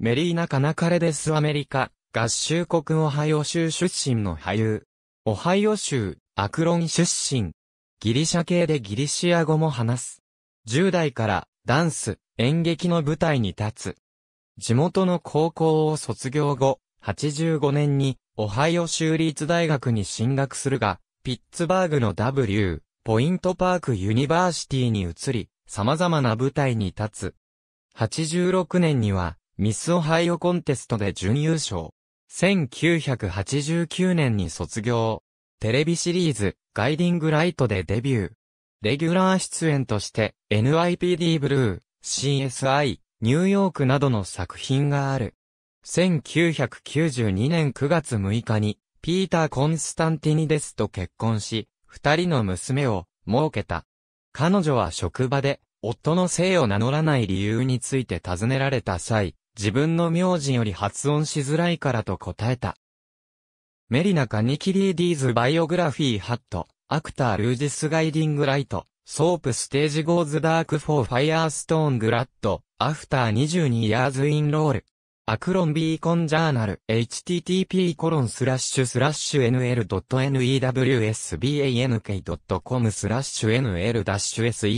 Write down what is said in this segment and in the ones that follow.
メリーナ・カナカレデスアメリカ、合衆国オハイオ州出身の俳優。オハイオ州、アクロン出身。ギリシャ系でギリシア語も話す。10代からダンス、演劇の舞台に立つ。地元の高校を卒業後、85年にオハイオ州立大学に進学するが、ピッツバーグの W、ポイントパークユニバーシティに移り、様々な舞台に立つ。86年にはミスオハイオコンテストで準優勝。1989年に卒業。テレビシリーズ、ガイディングライトでデビュー。レギュラー出演として、NIPD ブルー、CSI、ニューヨークなどの作品がある。1992年9月6日に、ピーター・コンスタンティニデスと結婚し、二人の娘を、設けた。彼女は職場で、夫の姓を名乗らない理由について尋ねられた際、自分の名字より発音しづらいからと答えた。メリナ・カニキリー・ディーズ・バイオグラフィー・ハット、アクター・ルージス・ガイディング・ライト、ソープ・ステージ・ゴーズ・ダーク・フォー・ファイアーストーン・グラッド、アフター22ヤーズ・イン・ロール。アクロン・ビーコン・ジャーナル、http コロンスラッシュスラッシュ nl.newsbank.com スラッシュ nl-search ス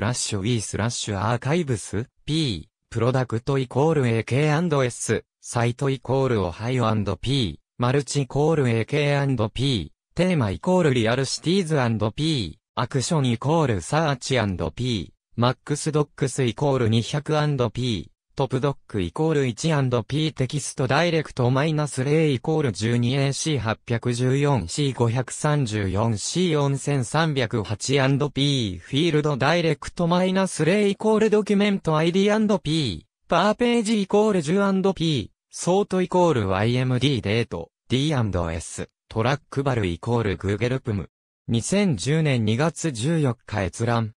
ラッシュ e スラッシュアーカイブス p プロダクトイコール AK&S、サイトイコールオハイオ &P、マルチイコール AK&P、テーマイコールリアルシティーズ &P、アクションイコールサーチ &P、マックスドックスイコール 200&P、トップドックイコール 1&P テキストダイレクトマイナス0イコール 12AC814C534C4308&P フィールドダイレクトマイナス0イコールドキュメント ID&P パーページイコール 10&P ソートイコール YMD デート D&S トラックバルイコール Google プム2010年2月14日閲覧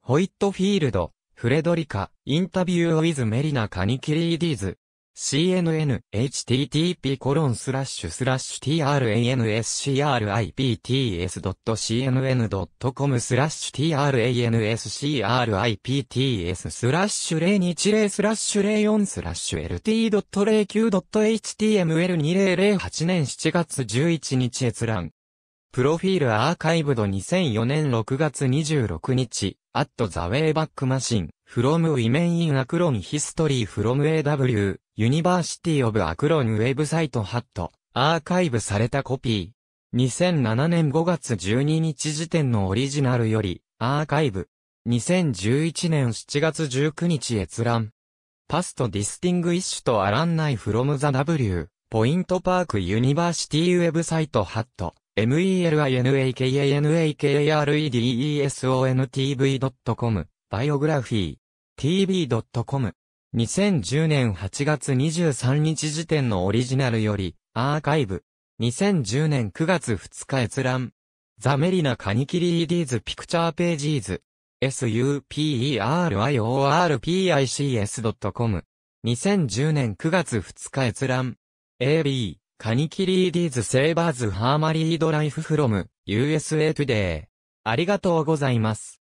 ホイットフィールドフレドリカ、インタビューウィズメリナカニキリーディーズ、CNN, http コロンスラッシュスラッシュ transcripts.cnn.com スラッシュ transcripts スラッシュ020スラッシュ04スラッシュ lt.09.html2008 年7月11日閲覧プロフィールアーカイブド2004年6月26日、アットザウェイバックマシン、フロ o m women in Akron history from AW, u n i ーア r s i ブ y of a ウェブサイトハット、アーカイブされたコピー。2007年5月12日時点のオリジナルより、アーカイブ。2011年7月19日閲覧。パストディスティングイッシュとアランナイフロムザ W, ポイントパークユニバーシティウェブサイトハット。melinakanaredesontv.com、バイオグラフィー、tv.com。2010年8月23日時点のオリジナルより、アーカイブ。2010年9月2日閲覧。ザメリナカニキリーディーズピクチャーページーズ。superiorpics.com。2010年9月2日閲覧。AB。カニキリーディーズセーバーズハーマリードライフフロム USA トゥデイ。ありがとうございます。